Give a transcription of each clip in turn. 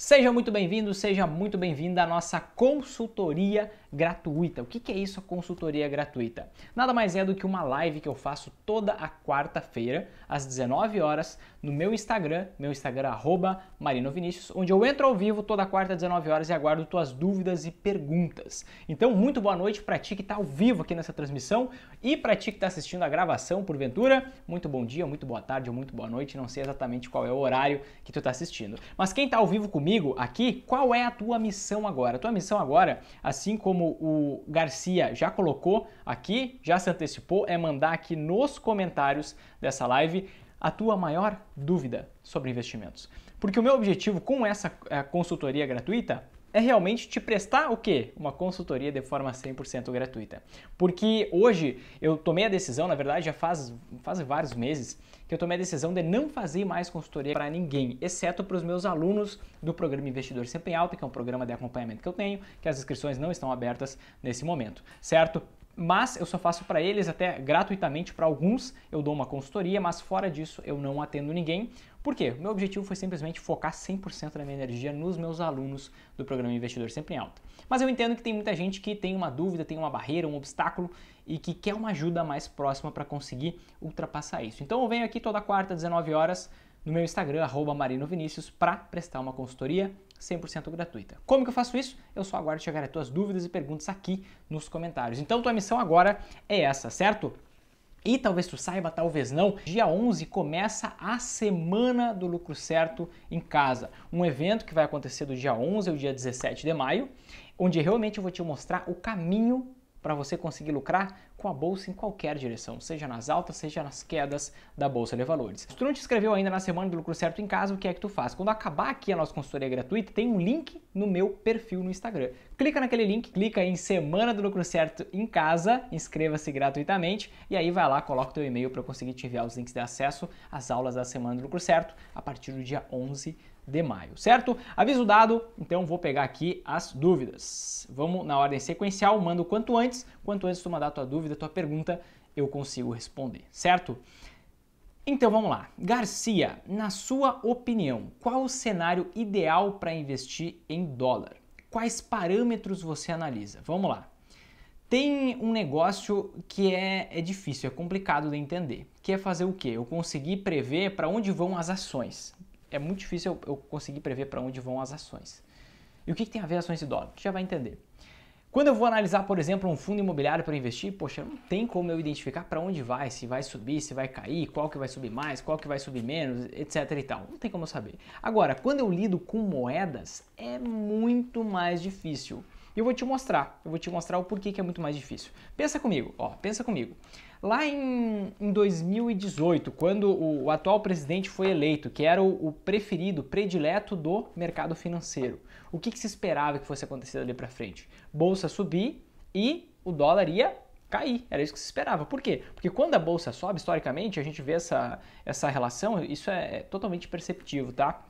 Seja muito bem-vindo, seja muito bem-vinda à nossa consultoria gratuita. O que, é isso, a consultoria gratuita? Nada mais é do que uma live que eu faço toda a quarta-feira, às 19 horas, no meu Instagram, meu Instagram arroba marinovinicius, onde eu entro ao vivo toda quarta às 19 horas e aguardo tuas dúvidas e perguntas. Então, muito boa noite para ti que está ao vivo aqui nessa transmissão e para ti que está assistindo a gravação, porventura, muito bom dia, muito boa tarde ou muito boa noite, não sei exatamente qual é o horário que tu está assistindo. Mas quem está ao vivo comigo aqui, qual é a tua missão agora? A tua missão agora, assim como como o Garcia já colocou aqui, já se antecipou, é mandar aqui nos comentários dessa live a tua maior dúvida sobre investimentos. Porque o meu objetivo com essa eh, consultoria gratuita é realmente te prestar o quê? Uma consultoria de forma 100% gratuita. Porque hoje eu tomei a decisão, na verdade já faz, faz vários meses, que eu tomei a decisão de não fazer mais consultoria para ninguém, exceto para os meus alunos do programa Investidor Sempre em Alta, que é um programa de acompanhamento que eu tenho, que as inscrições não estão abertas nesse momento, certo? mas eu só faço para eles até gratuitamente para alguns, eu dou uma consultoria, mas fora disso eu não atendo ninguém. Por quê? Meu objetivo foi simplesmente focar 100% da minha energia nos meus alunos do programa Investidor Sempre em Alta. Mas eu entendo que tem muita gente que tem uma dúvida, tem uma barreira, um obstáculo e que quer uma ajuda mais próxima para conseguir ultrapassar isso. Então eu venho aqui toda quarta, 19 horas, no meu Instagram, marinovinicius, para prestar uma consultoria 100% gratuita. Como que eu faço isso? Eu só aguardo chegar as tuas dúvidas e perguntas aqui nos comentários. Então tua missão agora é essa, certo? E talvez tu saiba, talvez não, dia 11 começa a Semana do Lucro Certo em Casa, um evento que vai acontecer do dia 11 ao dia 17 de maio onde realmente eu vou te mostrar o caminho para você conseguir lucrar com a bolsa em qualquer direção, seja nas altas, seja nas quedas da bolsa de valores. Se tu não te inscreveu ainda na semana do lucro certo em casa, o que é que tu faz? Quando acabar aqui a nossa consultoria gratuita, tem um link no meu perfil no Instagram. Clica naquele link, clica em semana do lucro certo em casa, inscreva-se gratuitamente e aí vai lá, coloca o teu e-mail para eu conseguir te enviar os links de acesso às aulas da semana do lucro certo a partir do dia 11 de maio, certo? Aviso dado, então vou pegar aqui as dúvidas. Vamos na ordem sequencial, mando quanto antes, quanto antes tu mandar tua dúvida, tua pergunta, eu consigo responder, certo? Então vamos lá. Garcia, na sua opinião, qual o cenário ideal para investir em dólar? Quais parâmetros você analisa? Vamos lá. Tem um negócio que é, é difícil, é complicado de entender, que é fazer o quê? Eu conseguir prever para onde vão as ações é muito difícil eu, eu conseguir prever para onde vão as ações. E o que, que tem a ver ações e dólar? Você já vai entender. Quando eu vou analisar, por exemplo, um fundo imobiliário para investir, poxa, não tem como eu identificar para onde vai, se vai subir, se vai cair, qual que vai subir mais, qual que vai subir menos, etc e tal. Não tem como eu saber. Agora, quando eu lido com moedas, é muito mais difícil. Eu vou te mostrar, eu vou te mostrar o porquê que é muito mais difícil. Pensa comigo, ó, pensa comigo. Lá em, em 2018, quando o, o, atual presidente foi eleito, que era o, o preferido, predileto do mercado financeiro, o que, que se esperava que fosse acontecer ali para frente? Bolsa subir e o dólar ia cair. Era isso que se esperava. Por quê? Porque quando a bolsa sobe, historicamente, a gente vê essa, essa relação, isso é, é totalmente perceptivo, tá?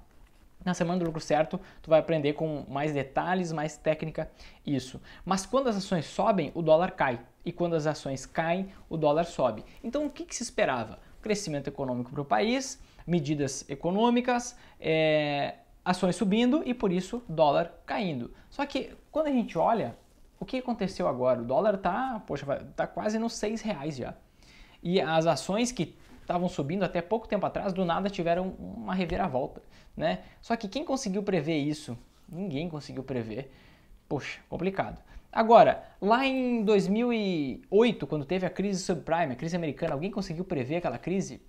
Na semana do lucro certo, tu vai aprender com mais detalhes, mais técnica isso. Mas quando as ações sobem, o dólar cai. E quando as ações caem, o dólar sobe. Então o que, que se esperava? Crescimento econômico para o país, medidas econômicas, é, ações subindo e por isso dólar caindo. Só que quando a gente olha, o que aconteceu agora? O dólar tá, poxa, tá quase nos seis reais já. E as ações que estavam subindo até pouco tempo atrás, do nada tiveram uma reviravolta, né? Só que quem conseguiu prever isso? Ninguém conseguiu prever. Poxa, complicado. Agora, lá em 2008, quando teve a crise subprime, a crise americana, alguém conseguiu prever aquela crise?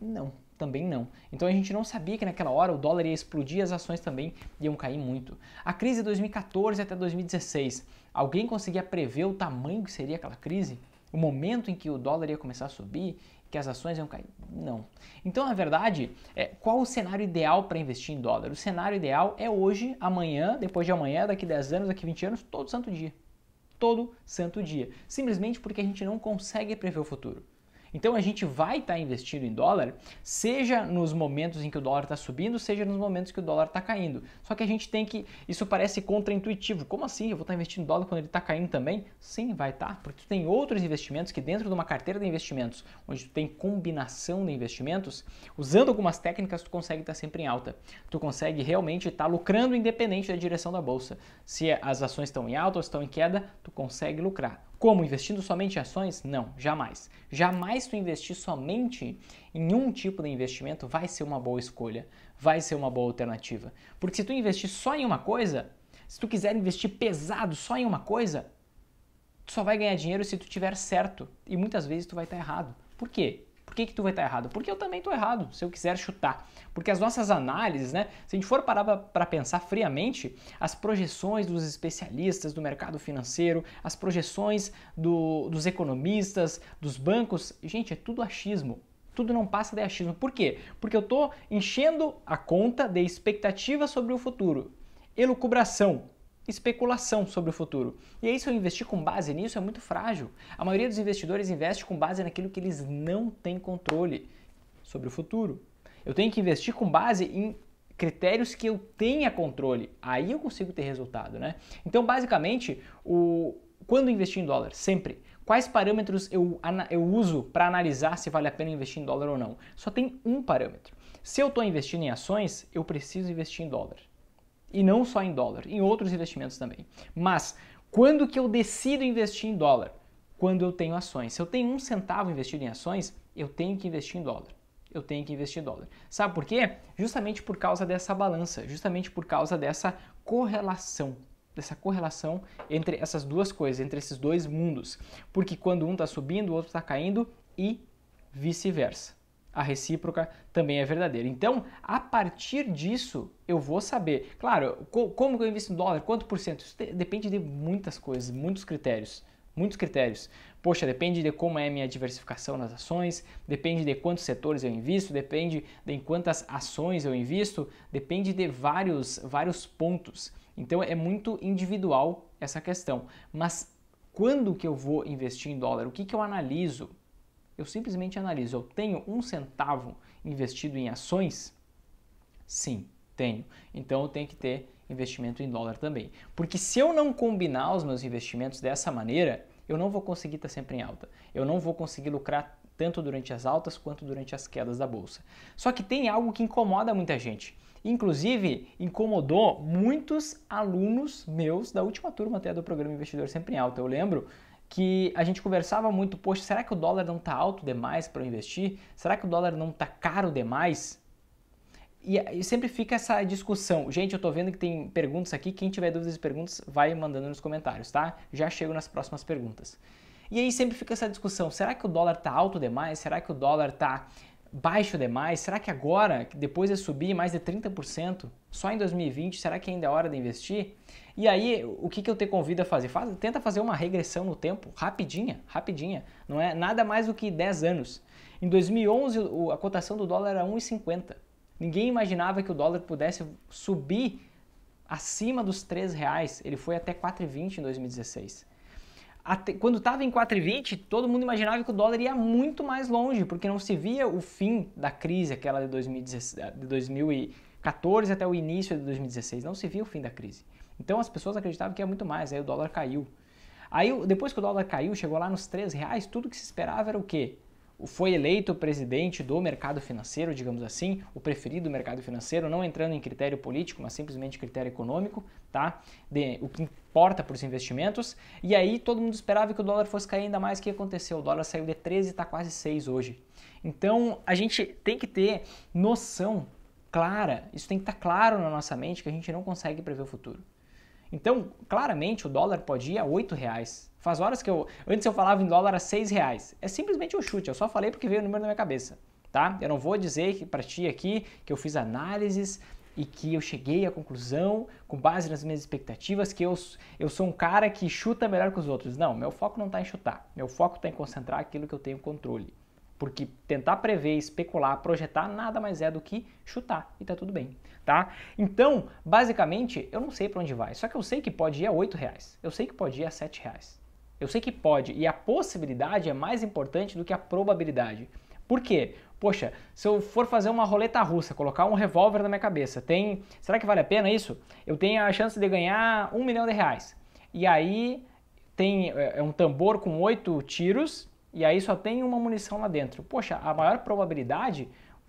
Não, também não. Então a gente não sabia que naquela hora o dólar ia explodir e as ações também iam cair muito. A crise de 2014 até 2016, alguém conseguia prever o tamanho que seria aquela crise? O momento em que o dólar ia começar a subir que as ações iam cair? Não. Então, na verdade, é, qual o cenário ideal para investir em dólar? O cenário ideal é hoje, amanhã, depois de amanhã, daqui 10 anos, daqui 20 anos, todo santo dia. Todo santo dia. Simplesmente porque a gente não consegue prever o futuro. Então a gente vai estar tá investindo em dólar, seja nos momentos em que o dólar está subindo, seja nos momentos que o dólar está caindo. Só que a gente tem que. Isso parece contraintuitivo. Como assim? Eu vou estar tá investindo em dólar quando ele está caindo também? Sim, vai estar, tá, porque tu tem outros investimentos que dentro de uma carteira de investimentos, onde tu tem combinação de investimentos, usando algumas técnicas, tu consegue estar tá sempre em alta. Tu consegue realmente estar tá lucrando independente da direção da bolsa. Se as ações estão em alta ou estão em queda, tu consegue lucrar. Como? Investindo somente em ações? Não, jamais. Jamais tu investir somente em um tipo de investimento vai ser uma boa escolha, vai ser uma boa alternativa. Porque se tu investir só em uma coisa, se tu quiser investir pesado só em uma coisa, tu só vai ganhar dinheiro se tu tiver certo. E muitas vezes tu vai estar errado. Por quê? Por que, que tu vai estar errado? Porque eu também estou errado, se eu quiser chutar. Porque as nossas análises, né? Se a gente for parar para pensar friamente, as projeções dos especialistas do mercado financeiro, as projeções do, dos economistas, dos bancos, gente, é tudo achismo. Tudo não passa de achismo. Por quê? Porque eu estou enchendo a conta de expectativas sobre o futuro. Elucubração, especulação sobre o futuro. E aí, se eu investir com base nisso, é muito frágil. A maioria dos investidores investe com base naquilo que eles não têm controle sobre o futuro. Eu tenho que investir com base em critérios que eu tenha controle. Aí eu consigo ter resultado, né? Então, basicamente, o quando investir em dólar, sempre. Quais parâmetros eu, eu uso para analisar se vale a pena investir em dólar ou não? Só tem um parâmetro. Se eu estou investindo em ações, eu preciso investir em dólar e não só em dólar, em outros investimentos também. Mas quando que eu decido investir em dólar? Quando eu tenho ações. Se eu tenho um centavo investido em ações, eu tenho que investir em dólar. Eu tenho que investir em dólar. Sabe por quê? Justamente por causa dessa balança, justamente por causa dessa correlação dessa correlação entre essas duas coisas, entre esses dois mundos. Porque quando um está subindo, o outro está caindo e vice-versa a recíproca também é verdadeira. Então, a partir disso, eu vou saber. Claro, como eu invisto em dólar, quanto por cento? Isso depende de muitas coisas, muitos critérios. Muitos critérios. Poxa, depende de como é a minha diversificação nas ações, depende de quantos setores eu invisto, depende de em quantas ações eu invisto, depende de vários, vários pontos. Então é muito individual essa questão. Mas quando que eu vou investir em dólar? O que, que eu analiso? Eu simplesmente analiso, eu tenho um centavo investido em ações? Sim, tenho. Então eu tenho que ter investimento em dólar também. Porque se eu não combinar os meus investimentos dessa maneira, eu não vou conseguir estar sempre em alta. Eu não vou conseguir lucrar tanto durante as altas quanto durante as quedas da bolsa. Só que tem algo que incomoda muita gente. Inclusive, incomodou muitos alunos meus da última turma até do programa Investidor Sempre em Alta. Eu lembro que a gente conversava muito, poxa, será que o dólar não está alto demais para eu investir? Será que o dólar não está caro demais? E, e, sempre fica essa discussão. Gente, eu estou vendo que tem perguntas aqui, quem tiver dúvidas e perguntas, vai mandando nos comentários, tá? Já chego nas próximas perguntas. E aí sempre fica essa discussão, será que o dólar está alto demais? Será que o dólar está baixo demais? Será que agora, depois de subir mais de 30%, só em 2020, será que ainda é hora de investir? E aí, o que, que eu te convido a fazer? Faz, tenta fazer uma regressão no tempo, rapidinha, rapidinha. Não é nada mais do que 10 anos. Em 2011, a cotação do dólar era 1,50. Ninguém imaginava que o dólar pudesse subir acima dos 3 reais. Ele foi até 4,20 em 2016. Até, quando estava em 4,20, todo mundo imaginava que o dólar ia muito mais longe, porque não se via o fim da crise, aquela de 2014 até o início de 2016. Não se via o fim da crise. Então as pessoas acreditavam que ia é muito mais, aí o dólar caiu. Aí depois que o dólar caiu, chegou lá nos 3 reais, tudo que se esperava era o quê? Foi eleito presidente do mercado financeiro, digamos assim, o preferido do mercado financeiro, não entrando em critério político, mas simplesmente critério econômico, tá? De, o que importa para os investimentos. E aí todo mundo esperava que o dólar fosse cair ainda mais. O que aconteceu? O dólar saiu de 13 e está quase 6 hoje. Então a gente tem que ter noção clara, isso tem que estar tá claro na nossa mente que a gente não consegue prever o futuro. Então, claramente, o dólar pode ir a R$ reais. Faz horas que eu. Antes eu falava em dólar a R$ reais. É simplesmente um chute, eu só falei porque veio o número na minha cabeça. Tá? Eu não vou dizer para ti aqui que eu fiz análises e que eu cheguei à conclusão, com base nas minhas expectativas, que eu, eu sou um cara que chuta melhor que os outros. Não, meu foco não está em chutar. Meu foco está em concentrar aquilo que eu tenho controle. Porque tentar prever, especular, projetar nada mais é do que chutar e tá tudo bem, tá? Então, basicamente, eu não sei para onde vai, só que eu sei que pode ir a oito reais, eu sei que pode ir a sete reais. Eu sei que pode, e a possibilidade é mais importante do que a probabilidade. Por quê? Poxa, se eu for fazer uma roleta russa, colocar um revólver na minha cabeça, tem. Será que vale a pena isso? Eu tenho a chance de ganhar um milhão de reais. E aí tem é, é um tambor com oito tiros e aí só tem uma munição lá dentro. Poxa, a maior probabilidade,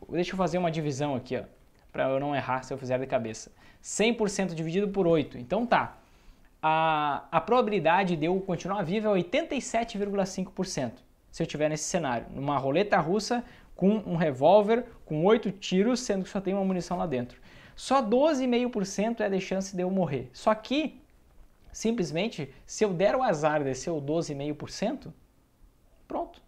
deixa eu fazer uma divisão aqui, ó, para eu não errar se eu fizer de cabeça. 100% dividido por 8. Então tá. A, a probabilidade de eu continuar vivo é 87,5% se eu tiver nesse cenário, numa roleta russa com um revólver com 8 tiros, sendo que só tem uma munição lá dentro. Só 12,5% é de chance de eu morrer. Só que simplesmente se eu der o azar de ser o 12,5%, pronto.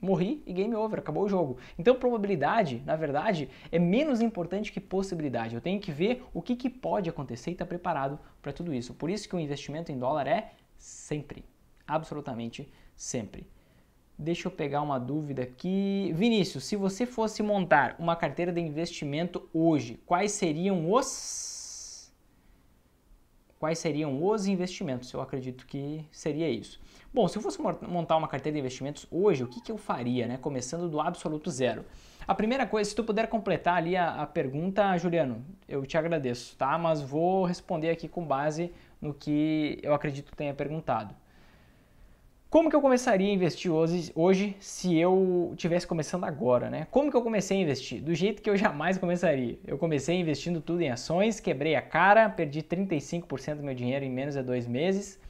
Morri e game over, acabou o jogo. Então, probabilidade, na verdade, é menos importante que possibilidade. Eu tenho que ver o que, que pode acontecer e estar tá preparado para tudo isso. Por isso que o investimento em dólar é sempre, absolutamente sempre. Deixa eu pegar uma dúvida aqui. Vinícius, se você fosse montar uma carteira de investimento hoje, quais seriam os quais seriam os investimentos. Eu acredito que seria isso. Bom, se eu fosse montar uma carteira de investimentos hoje, o que, que eu faria, né? Começando do absoluto zero. A primeira coisa, se tu puder completar ali a, a pergunta, Juliano, eu te agradeço, tá? Mas vou responder aqui com base no que eu acredito tenha perguntado. Como que eu começaria a investir hoje, hoje se eu tivesse começando agora, né? Como que eu comecei a investir? Do jeito que eu jamais começaria. Eu comecei investindo tudo em ações, quebrei a cara, perdi 35% do meu dinheiro em menos de dois meses.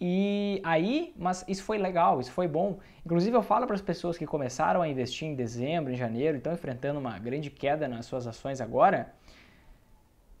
E aí, mas isso foi legal, isso foi bom. Inclusive eu falo para as pessoas que começaram a investir em dezembro, em janeiro, estão enfrentando uma grande queda nas suas ações agora.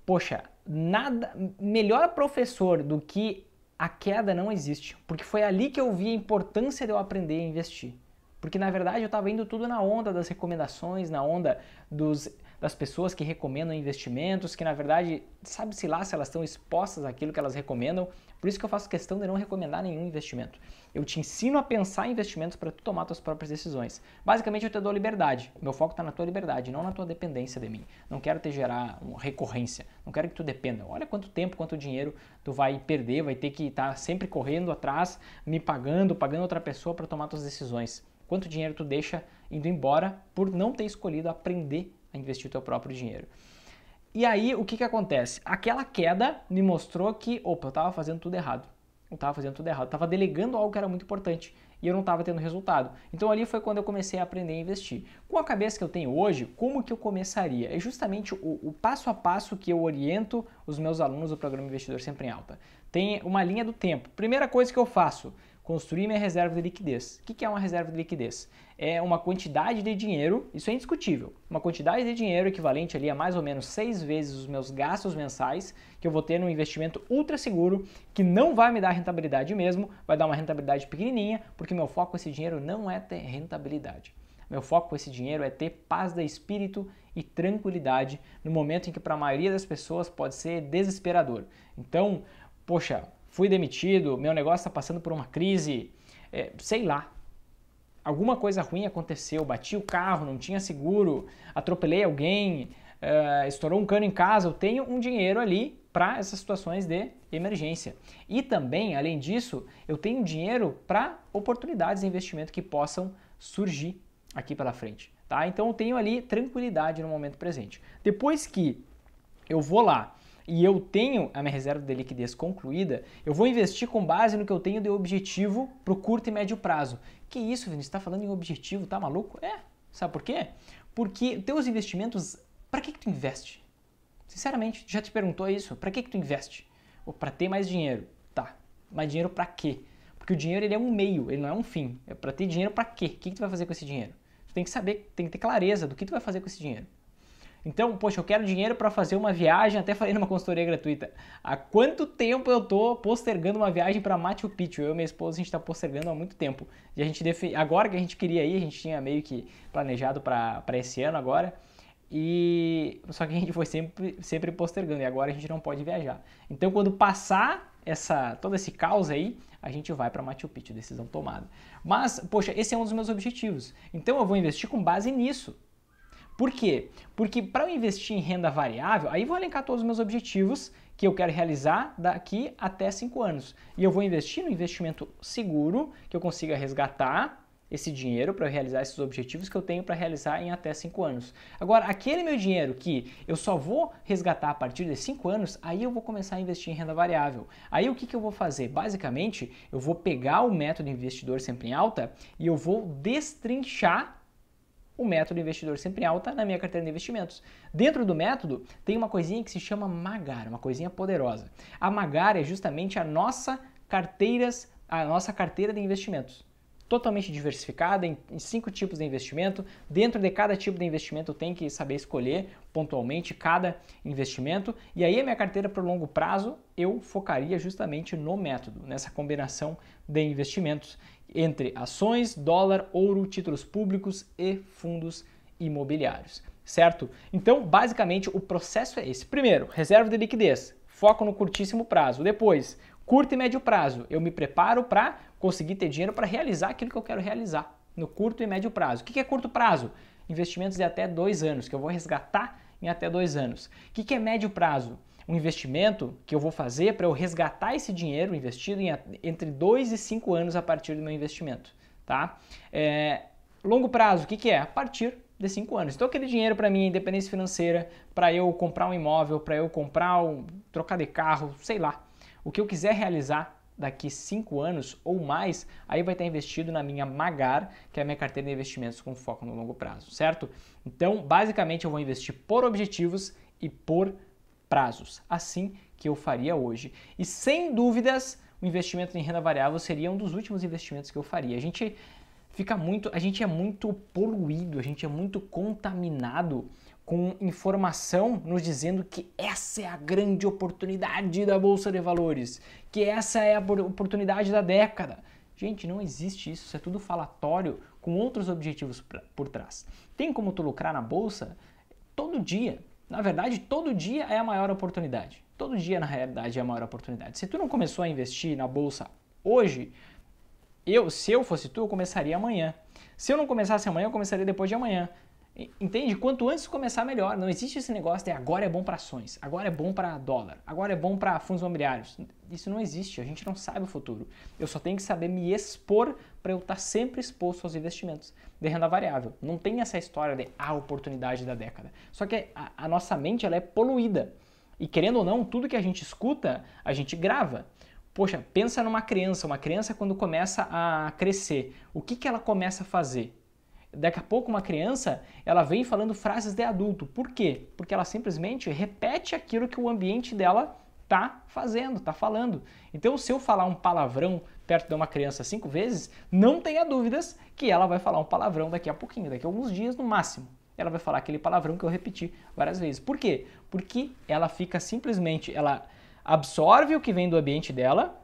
Poxa, nada melhor professor do que a queda não existe, porque foi ali que eu vi a importância de eu aprender a investir. Porque na verdade eu estava indo tudo na onda das recomendações, na onda dos das pessoas que recomendam investimentos, que na verdade sabe-se lá se elas estão expostas àquilo que elas recomendam. Por isso que eu faço questão de não recomendar nenhum investimento. Eu te ensino a pensar em investimentos para tu tomar tuas próprias decisões. Basicamente eu te dou liberdade. Meu foco está na tua liberdade, não na tua dependência de mim. Não quero te gerar uma recorrência. Não quero que tu dependa. Olha quanto tempo, quanto dinheiro tu vai perder, vai ter que estar tá sempre correndo atrás, me pagando, pagando outra pessoa para tomar tuas decisões. Quanto dinheiro tu deixa indo embora por não ter escolhido aprender a investir o teu próprio dinheiro. E aí, o que, que acontece? Aquela queda me mostrou que, opa, eu estava fazendo tudo errado. Eu estava fazendo tudo errado. Eu estava delegando algo que era muito importante e eu não estava tendo resultado. Então ali foi quando eu comecei a aprender a investir. Com a cabeça que eu tenho hoje, como que eu começaria? É justamente o, o passo a passo que eu oriento os meus alunos do programa Investidor Sempre em Alta. Tem uma linha do tempo. Primeira coisa que eu faço, construir minha reserva de liquidez. O que é uma reserva de liquidez? É uma quantidade de dinheiro, isso é indiscutível, uma quantidade de dinheiro equivalente ali a mais ou menos seis vezes os meus gastos mensais que eu vou ter num investimento ultra seguro que não vai me dar rentabilidade mesmo, vai dar uma rentabilidade pequenininha, porque meu foco com esse dinheiro não é ter rentabilidade. Meu foco com esse dinheiro é ter paz de espírito e tranquilidade no momento em que para a maioria das pessoas pode ser desesperador. Então, poxa, fui demitido, meu negócio está passando por uma crise, é, sei lá. Alguma coisa ruim aconteceu, bati o carro, não tinha seguro, atropelei alguém, é, estourou um cano em casa, eu tenho um dinheiro ali para essas situações de emergência. E também, além disso, eu tenho dinheiro para oportunidades de investimento que possam surgir aqui pela frente. Tá? Então eu tenho ali tranquilidade no momento presente. Depois que eu vou lá e eu tenho a minha reserva de liquidez concluída, eu vou investir com base no que eu tenho de objetivo para o curto e médio prazo. Que isso, Vinícius? Está falando em objetivo, tá maluco? É. Sabe por quê? Porque teus investimentos, para que, que tu investe? Sinceramente, já te perguntou isso? Para que, que tu investe? Ou para ter mais dinheiro? Tá. Mas dinheiro para quê? Porque o dinheiro ele é um meio, ele não é um fim. É para ter dinheiro para quê? O que, que tu vai fazer com esse dinheiro? Tu tem que saber, tem que ter clareza do que tu vai fazer com esse dinheiro. Então, poxa, eu quero dinheiro para fazer uma viagem, até falei numa consultoria gratuita. Há quanto tempo eu tô postergando uma viagem para Machu Picchu? Eu e minha esposa a gente está postergando há muito tempo. E a gente defini... agora que a gente queria ir, a gente tinha meio que planejado para esse ano agora. E só que a gente foi sempre, sempre postergando e agora a gente não pode viajar. Então, quando passar essa todo esse caos aí, a gente vai para Machu Picchu, decisão tomada. Mas, poxa, esse é um dos meus objetivos. Então, eu vou investir com base nisso. Por quê? Porque para eu investir em renda variável, aí vou alencar todos os meus objetivos que eu quero realizar daqui até 5 anos. E eu vou investir no investimento seguro, que eu consiga resgatar esse dinheiro para realizar esses objetivos que eu tenho para realizar em até 5 anos. Agora, aquele meu dinheiro que eu só vou resgatar a partir de 5 anos, aí eu vou começar a investir em renda variável. Aí o que, que eu vou fazer? Basicamente, eu vou pegar o método investidor sempre em alta e eu vou destrinchar o método investidor sempre alta na minha carteira de investimentos. Dentro do método tem uma coisinha que se chama Magar, uma coisinha poderosa. A Magar é justamente a nossa carteiras, a nossa carteira de investimentos totalmente diversificada em, cinco tipos de investimento. Dentro de cada tipo de investimento, tem que saber escolher pontualmente cada investimento. E aí, a minha carteira para o longo prazo, eu focaria justamente no método, nessa combinação de investimentos entre ações, dólar, ouro, títulos públicos e fundos imobiliários, certo? Então, basicamente, o processo é esse. Primeiro, reserva de liquidez, foco no curtíssimo prazo. Depois, curto e médio prazo, eu me preparo para conseguir ter dinheiro para realizar aquilo que eu quero realizar no curto e médio prazo. O que é curto prazo? Investimentos de até dois anos, que eu vou resgatar em até dois anos. O que é médio prazo? um investimento que eu vou fazer para eu resgatar esse dinheiro investido em, entre 2 e 5 anos a partir do meu investimento. Tá? É, longo prazo, o que, que é? A partir de 5 anos. Então aquele dinheiro para mim, independência financeira, para eu comprar um imóvel, para eu comprar, um, trocar de carro, sei lá. O que eu quiser realizar daqui 5 anos ou mais, aí vai estar investido na minha Magar, que é a minha carteira de investimentos com foco no longo prazo, certo? Então, basicamente eu vou investir por objetivos e por prazos, assim que eu faria hoje. E sem dúvidas, o investimento em renda variável seria um dos últimos investimentos que eu faria. A gente fica muito, a gente é muito poluído, a gente é muito contaminado com informação nos dizendo que essa é a grande oportunidade da bolsa de valores, que essa é a oportunidade da década. Gente, não existe isso, isso é tudo falatório com outros objetivos por trás. Tem como tu lucrar na bolsa todo dia. Na verdade, todo dia é a maior oportunidade. Todo dia, na realidade, é a maior oportunidade. Se tu não começou a investir na bolsa hoje, eu, se eu fosse tu, eu começaria amanhã. Se eu não começasse amanhã, eu começaria depois de amanhã. Entende? Quanto antes começar, melhor. Não existe esse negócio de agora é bom para ações, agora é bom para dólar, agora é bom para fundos imobiliários. Isso não existe, a gente não sabe o futuro. Eu só tenho que saber me expor para eu estar tá sempre exposto aos investimentos de renda variável. Não tem essa história de a ah, oportunidade da década. Só que a, a nossa mente ela é poluída. E querendo ou não, tudo que a gente escuta, a gente grava. Poxa, pensa numa criança. Uma criança, quando começa a crescer, o que, que ela começa a fazer? Daqui a pouco uma criança, ela vem falando frases de adulto. Por quê? Porque ela simplesmente repete aquilo que o ambiente dela tá fazendo, tá falando. Então, se eu falar um palavrão perto de uma criança cinco vezes, não tenha dúvidas que ela vai falar um palavrão daqui a pouquinho, daqui a alguns dias no máximo. Ela vai falar aquele palavrão que eu repeti várias vezes. Por quê? Porque ela fica simplesmente, ela absorve o que vem do ambiente dela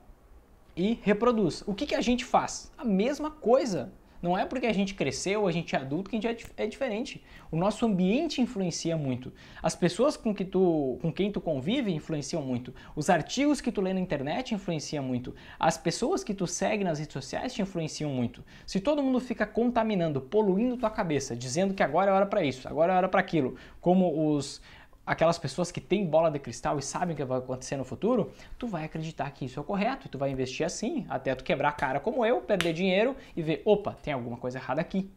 e reproduz. O que, que a gente faz? A mesma coisa. Não é porque a gente cresceu, a gente é adulto que a gente é, é, diferente. O nosso ambiente influencia muito. As pessoas com, que tu, com quem tu convive influenciam muito. Os artigos que tu lê na internet influenciam muito. As pessoas que tu segue nas redes sociais te influenciam muito. Se todo mundo fica contaminando, poluindo tua cabeça, dizendo que agora é hora para isso, agora é hora para aquilo, como os aquelas pessoas que têm bola de cristal e sabem o que vai acontecer no futuro, tu vai acreditar que isso é correto e tu vai investir assim, até tu quebrar a cara como eu, perder dinheiro e ver, opa, tem alguma coisa errada aqui.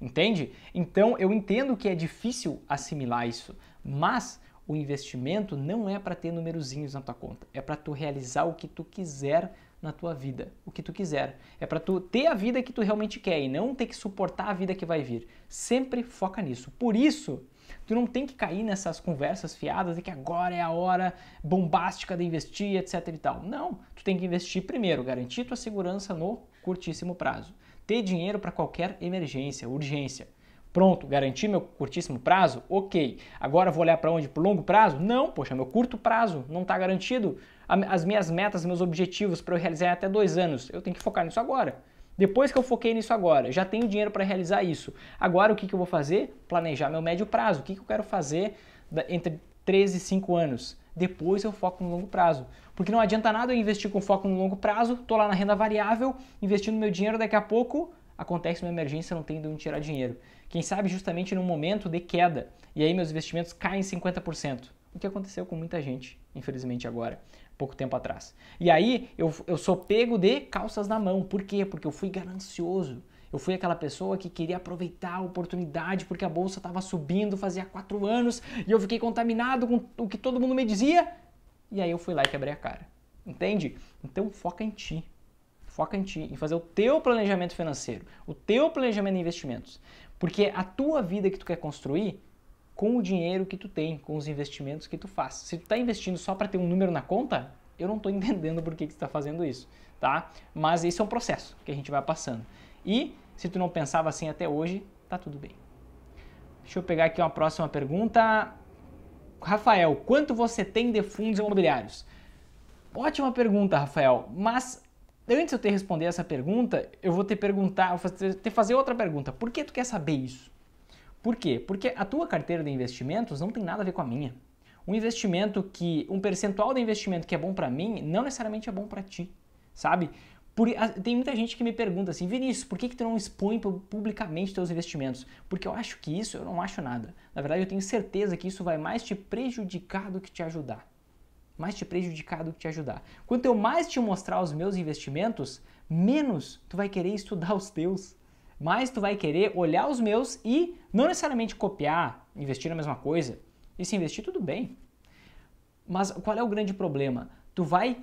Entende? Então eu entendo que é difícil assimilar isso, mas o investimento não é para ter numerozinhos na tua conta, é para tu realizar o que tu quiser na tua vida, o que tu quiser. É para tu ter a vida que tu realmente quer e não ter que suportar a vida que vai vir. Sempre foca nisso. Por isso Tu não tem que cair nessas conversas fiadas de que agora é a hora bombástica de investir, etc e tal. Não, tu tem que investir primeiro, garantir tua segurança no curtíssimo prazo. Ter dinheiro para qualquer emergência, urgência. Pronto, garantir meu curtíssimo prazo? Ok. Agora vou olhar para onde? Para o longo prazo? Não, poxa, meu curto prazo não está garantido. As minhas metas, meus objetivos para eu realizar até dois anos, eu tenho que focar nisso agora. Depois que eu foquei nisso agora, já tenho dinheiro para realizar isso. Agora o que, que eu vou fazer? Planejar meu médio prazo. O que, que eu quero fazer entre 3 e 5 anos? Depois eu foco no longo prazo. Porque não adianta nada eu investir com foco no longo prazo, tô lá na renda variável, investindo meu dinheiro, daqui a pouco acontece uma emergência, não tem de onde tirar dinheiro. Quem sabe justamente num momento de queda, e aí meus investimentos caem 50%. O que aconteceu com muita gente, infelizmente agora pouco tempo atrás. E aí eu, eu sou pego de calças na mão. Por quê? Porque eu fui ganancioso. Eu fui aquela pessoa que queria aproveitar a oportunidade porque a bolsa estava subindo fazia quatro anos e eu fiquei contaminado com o que todo mundo me dizia. E aí eu fui lá e quebrei a cara. Entende? Então foca em ti. Foca em ti, em fazer o teu planejamento financeiro, o teu planejamento de investimentos. Porque a tua vida que tu quer construir com o dinheiro que tu tem, com os investimentos que tu faz. Se tu está investindo só para ter um número na conta, eu não estou entendendo por que, que tu está fazendo isso, tá? Mas esse é um processo que a gente vai passando. E se tu não pensava assim até hoje, tá tudo bem. Deixa eu pegar aqui uma próxima pergunta. Rafael, quanto você tem de fundos imobiliários? Ótima pergunta, Rafael. Mas antes de eu te responder essa pergunta, eu vou te perguntar, eu vou te fazer outra pergunta. Por que tu quer saber isso? Por quê? Porque a tua carteira de investimentos não tem nada a ver com a minha. Um investimento que, um percentual de investimento que é bom para mim, não necessariamente é bom para ti, sabe? Por, tem muita gente que me pergunta assim, Vinícius, por que, que tu não expõe publicamente teus investimentos? Porque eu acho que isso eu não acho nada. Na verdade, eu tenho certeza que isso vai mais te prejudicar do que te ajudar. Mais te prejudicar do que te ajudar. Quanto eu mais te mostrar os meus investimentos, menos tu vai querer estudar os teus mas tu vai querer olhar os meus e não necessariamente copiar, investir na mesma coisa. E se investir, tudo bem. Mas qual é o grande problema? Tu vai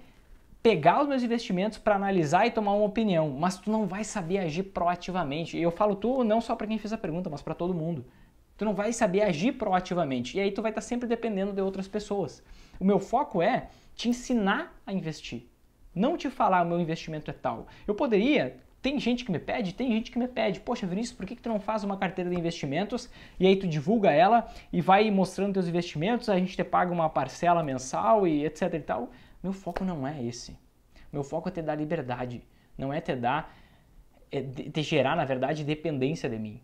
pegar os meus investimentos para analisar e tomar uma opinião, mas tu não vai saber agir proativamente. E eu falo tu não só para quem fez a pergunta, mas para todo mundo. Tu não vai saber agir proativamente. E aí tu vai estar tá sempre dependendo de outras pessoas. O meu foco é te ensinar a investir. Não te falar o meu investimento é tal. Eu poderia tem gente que me pede, tem gente que me pede, poxa Vinícius, por que, que tu não faz uma carteira de investimentos e aí tu divulga ela e vai mostrando teus investimentos, a gente te paga uma parcela mensal e etc e tal. Meu foco não é esse. Meu foco é te dar liberdade, não é te dar, é te gerar na verdade dependência de mim.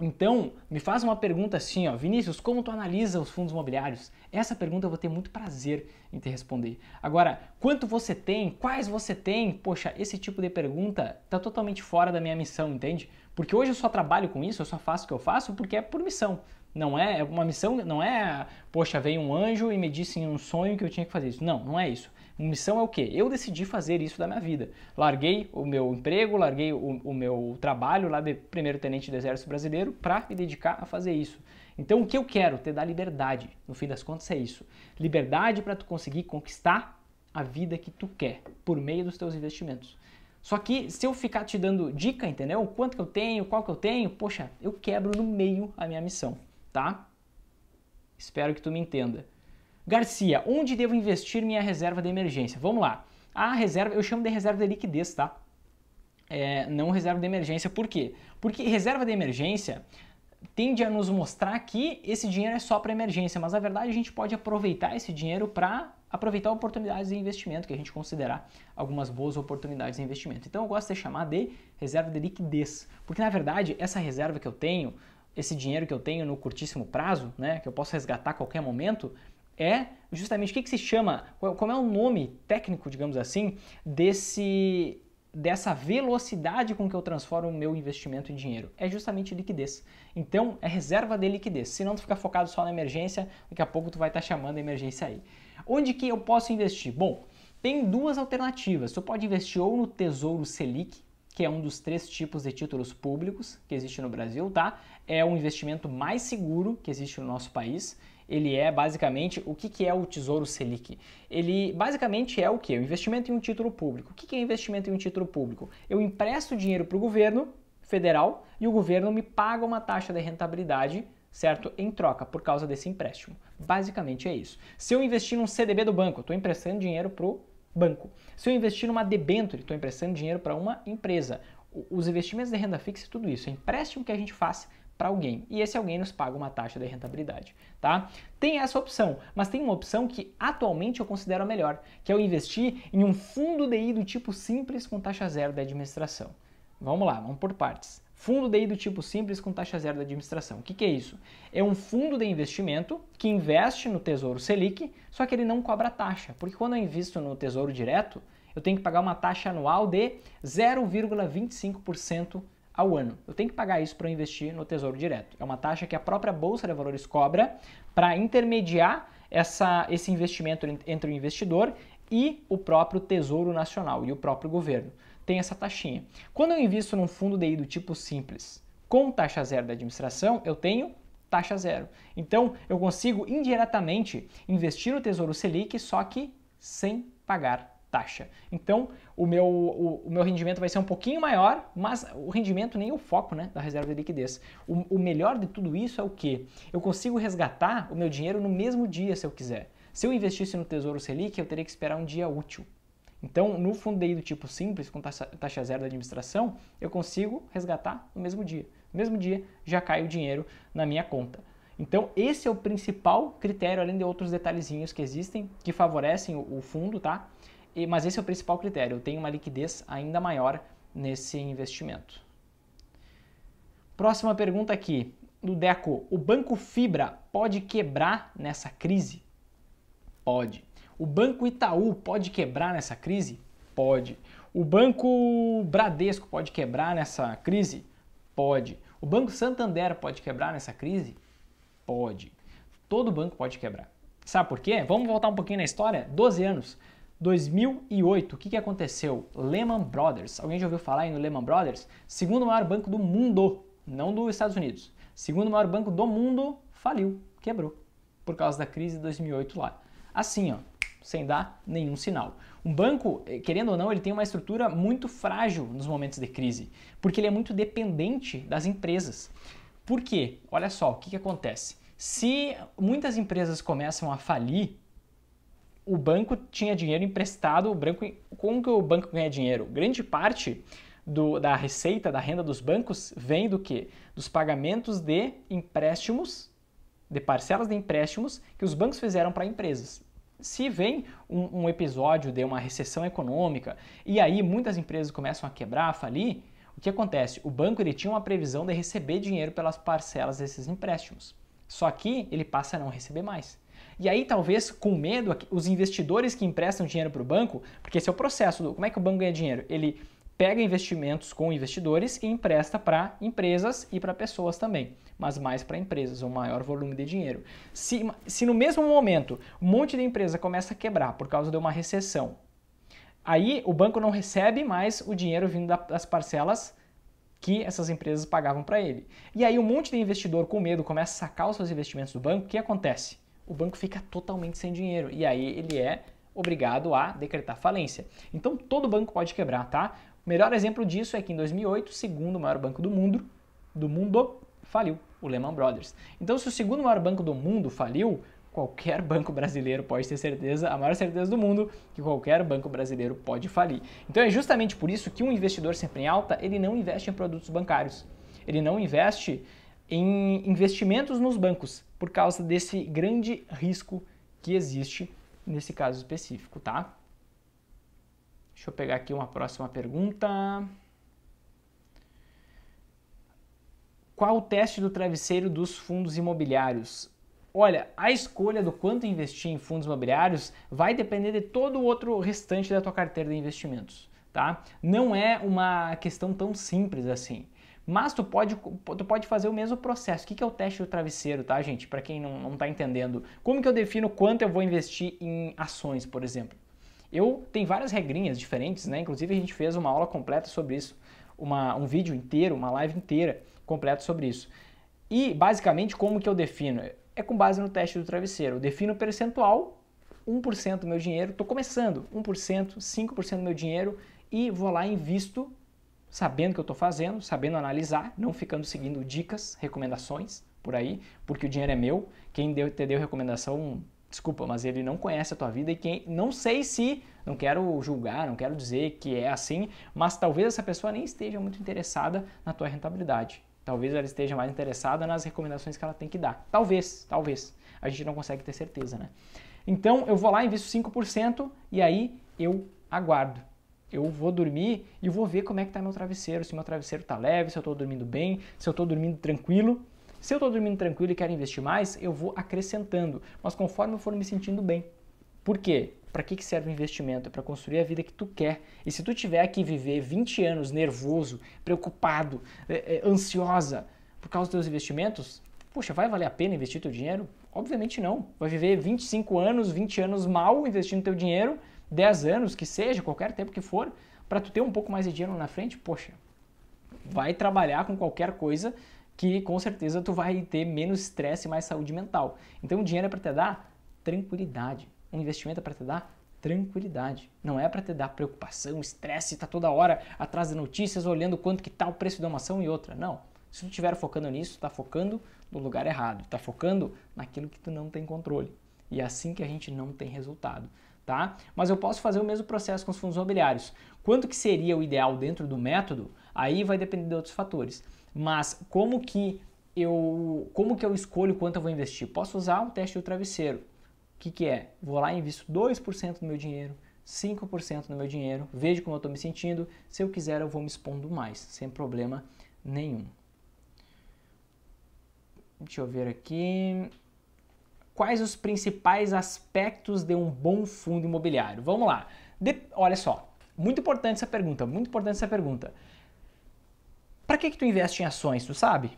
Então, me faz uma pergunta assim, ó, Vinícius, como tu analisa os fundos imobiliários? Essa pergunta eu vou ter muito prazer em te responder. Agora, quanto você tem? Quais você tem? Poxa, esse tipo de pergunta tá totalmente fora da minha missão, entende? Porque hoje eu só trabalho com isso, eu só faço o que eu faço porque é por missão. Não é, é uma missão, não é, poxa, veio um anjo e me disse em um sonho que eu tinha que fazer isso. Não, não é isso. Missão é o quê? Eu decidi fazer isso da minha vida. Larguei o meu emprego, larguei o, o meu trabalho lá de primeiro tenente do Exército Brasileiro para me dedicar a fazer isso. Então o que eu quero? Te dar liberdade. No fim das contas é isso. Liberdade para tu conseguir conquistar a vida que tu quer por meio dos teus investimentos. Só que se eu ficar te dando dica, entendeu? Quanto que eu tenho, qual que eu tenho, poxa, eu quebro no meio a minha missão, tá? Espero que tu me entenda. Garcia, onde devo investir minha reserva de emergência? Vamos lá. A reserva, eu chamo de reserva de liquidez, tá? É, não reserva de emergência, por quê? Porque reserva de emergência tende a nos mostrar que esse dinheiro é só para emergência, mas na verdade a gente pode aproveitar esse dinheiro para aproveitar oportunidades de investimento, que a gente considerar algumas boas oportunidades de investimento. Então eu gosto de chamar de reserva de liquidez, porque na verdade essa reserva que eu tenho, esse dinheiro que eu tenho no curtíssimo prazo, né, que eu posso resgatar a qualquer momento, é justamente o que, que se chama, como é o nome técnico, digamos assim, desse dessa velocidade com que eu transformo o meu investimento em dinheiro? É justamente liquidez. Então, é reserva de liquidez. Se não tu ficar focado só na emergência, daqui a pouco tu vai estar tá chamando a emergência aí. Onde que eu posso investir? Bom, tem duas alternativas. Tu pode investir ou no Tesouro Selic, que é um dos três tipos de títulos públicos que existe no Brasil, tá? É o investimento mais seguro que existe no nosso país ele é basicamente o que, que é o Tesouro Selic? Ele basicamente é o que? O investimento em um título público. O que, que é investimento em um título público? Eu empresto dinheiro para o governo federal e o governo me paga uma taxa de rentabilidade, certo? Em troca por causa desse empréstimo. Basicamente é isso. Se eu investir num CDB do banco, estou emprestando dinheiro para o banco. Se eu investir numa debenture, estou emprestando dinheiro para uma empresa. Os investimentos de renda fixa e tudo isso, é empréstimo que a gente faz para alguém e esse alguém nos paga uma taxa de rentabilidade, tá? Tem essa opção, mas tem uma opção que atualmente eu considero a melhor, que é eu investir em um fundo DI do tipo simples com taxa zero da administração. Vamos lá, vamos por partes. Fundo DI do tipo simples com taxa zero da administração. O que, que é isso? É um fundo de investimento que investe no Tesouro Selic, só que ele não cobra taxa, porque quando eu invisto no Tesouro Direto, eu tenho que pagar uma taxa anual de 0,25% ao ano. Eu tenho que pagar isso para investir no Tesouro Direto. É uma taxa que a própria Bolsa de Valores cobra para intermediar essa, esse investimento entre o investidor e o próprio Tesouro Nacional e o próprio governo. Tem essa taxinha. Quando eu invisto num fundo DI do tipo simples com taxa zero da administração, eu tenho taxa zero. Então eu consigo indiretamente investir no Tesouro Selic, só que sem pagar taxa. Então, o meu, o, o, meu rendimento vai ser um pouquinho maior, mas o rendimento nem o foco né, da reserva de liquidez. O, o melhor de tudo isso é o que? Eu consigo resgatar o meu dinheiro no mesmo dia, se eu quiser. Se eu investisse no Tesouro Selic, eu teria que esperar um dia útil. Então, no fundo do tipo simples, com taxa, taxa zero da administração, eu consigo resgatar no mesmo dia. No mesmo dia, já cai o dinheiro na minha conta. Então, esse é o principal critério, além de outros detalhezinhos que existem, que favorecem o, o fundo, tá? E, mas esse é o principal critério, eu tenho uma liquidez ainda maior nesse investimento. Próxima pergunta aqui, do Deco. O Banco Fibra pode quebrar nessa crise? Pode. O Banco Itaú pode quebrar nessa crise? Pode. O Banco Bradesco pode quebrar nessa crise? Pode. O Banco Santander pode quebrar nessa crise? Pode. Todo banco pode quebrar. Sabe por quê? Vamos voltar um pouquinho na história? 12 anos. 2008, o que, que aconteceu? Lehman Brothers. Alguém já ouviu falar aí no Lehman Brothers? Segundo maior banco do mundo, não dos Estados Unidos. Segundo maior banco do mundo faliu, quebrou, por causa da crise de 2008 lá. Assim, ó, sem dar nenhum sinal. Um banco, eh, querendo ou não, ele tem uma estrutura muito frágil nos momentos de crise, porque ele é muito dependente das empresas. Por quê? Olha só, o que, que acontece? Se muitas empresas começam a falir, o banco tinha dinheiro emprestado, o banco, como que o banco ganha dinheiro? Grande parte do, da receita, da renda dos bancos, vem do quê? Dos pagamentos de empréstimos, de parcelas de empréstimos que os bancos fizeram para empresas. Se vem um, um, episódio de uma recessão econômica e aí muitas empresas começam a quebrar, a falir, o que acontece? O banco ele tinha uma previsão de receber dinheiro pelas parcelas desses empréstimos. Só que ele passa a não receber mais. E aí, talvez, com medo, os investidores que emprestam dinheiro para o banco, porque esse é o processo do como é que o banco ganha dinheiro? Ele pega investimentos com investidores e empresta para empresas e para pessoas também, mas mais para empresas, um maior volume de dinheiro. Se, se no mesmo momento um monte de empresa começa a quebrar por causa de uma recessão, aí o banco não recebe mais o dinheiro vindo das parcelas que essas empresas pagavam para ele. E aí um monte de investidor com medo começa a sacar os seus investimentos do banco, o que acontece? o banco fica totalmente sem dinheiro e aí ele é obrigado a decretar falência. Então todo banco pode quebrar, tá? O melhor exemplo disso é que em 2008, o segundo maior banco do mundo, do mundo faliu, o Lehman Brothers. Então se o segundo maior banco do mundo faliu, qualquer banco brasileiro pode ter certeza, a maior certeza do mundo, que qualquer banco brasileiro pode falir. Então é justamente por isso que um investidor sempre em alta, ele não investe em produtos bancários. Ele não investe em investimentos nos bancos por causa desse grande risco que existe nesse caso específico, tá? Deixa eu pegar aqui uma próxima pergunta. Qual o teste do travesseiro dos fundos imobiliários? Olha, a escolha do quanto investir em fundos imobiliários vai depender de todo o outro restante da tua carteira de investimentos, tá? Não é uma questão tão simples assim. Mas tu pode, tu pode fazer o mesmo processo. O que é o teste do travesseiro, tá, gente? Para quem não, não tá entendendo. Como que eu defino quanto eu vou investir em ações, por exemplo? Eu tenho várias regrinhas diferentes, né? Inclusive a gente fez uma aula completa sobre isso, uma, um vídeo inteiro, uma live inteira completo sobre isso. E basicamente como que eu defino? É com base no teste do travesseiro. Eu defino o percentual, 1% do meu dinheiro, estou começando, 1%, 5% do meu dinheiro e vou lá e invisto sabendo o que eu estou fazendo, sabendo analisar, não ficando seguindo dicas, recomendações por aí, porque o dinheiro é meu. Quem deu, te deu recomendação, desculpa, mas ele não conhece a tua vida e quem não sei se, não quero julgar, não quero dizer que é assim, mas talvez essa pessoa nem esteja muito interessada na tua rentabilidade. Talvez ela esteja mais interessada nas recomendações que ela tem que dar. Talvez, talvez. A gente não consegue ter certeza, né? Então eu vou lá, invisto 5% e aí eu aguardo eu vou dormir e vou ver como é que tá meu travesseiro, se meu travesseiro tá leve, se eu tô dormindo bem, se eu tô dormindo tranquilo. Se eu tô dormindo tranquilo e quero investir mais, eu vou acrescentando, mas conforme eu for me sentindo bem. Por quê? Para que, que serve o investimento? É para construir a vida que tu quer. E se tu tiver que viver 20 anos nervoso, preocupado, é, é, ansiosa por causa dos teus investimentos, poxa, vai valer a pena investir teu dinheiro? Obviamente não. Vai viver 25 anos, 20 anos mal investindo teu dinheiro 10 anos, que seja, qualquer tempo que for, para tu ter um pouco mais de dinheiro na frente, poxa, vai trabalhar com qualquer coisa que com certeza tu vai ter menos estresse e mais saúde mental. Então o dinheiro é para te dar tranquilidade. Um investimento é para te dar tranquilidade. Não é para te dar preocupação, estresse, tá toda hora atrás de notícias, olhando quanto que tá o preço de uma ação e outra. Não. Se tu estiver focando nisso, está focando no lugar errado, está focando naquilo que tu não tem controle. E é assim que a gente não tem resultado tá? Mas eu posso fazer o mesmo processo com os fundos imobiliários. Quanto que seria o ideal dentro do método? Aí vai depender de outros fatores. Mas como que eu, como que eu escolho quanto eu vou investir? Posso usar um teste do travesseiro. O que, que é? Vou lá e invisto 2% do meu dinheiro, 5% do meu dinheiro, vejo como eu estou me sentindo. Se eu quiser, eu vou me expondo mais, sem problema nenhum. Deixa eu ver aqui quais os principais aspectos de um bom fundo imobiliário? Vamos lá. De... Olha só, muito importante essa pergunta, muito importante essa pergunta. Para que que tu investe em ações, tu sabe?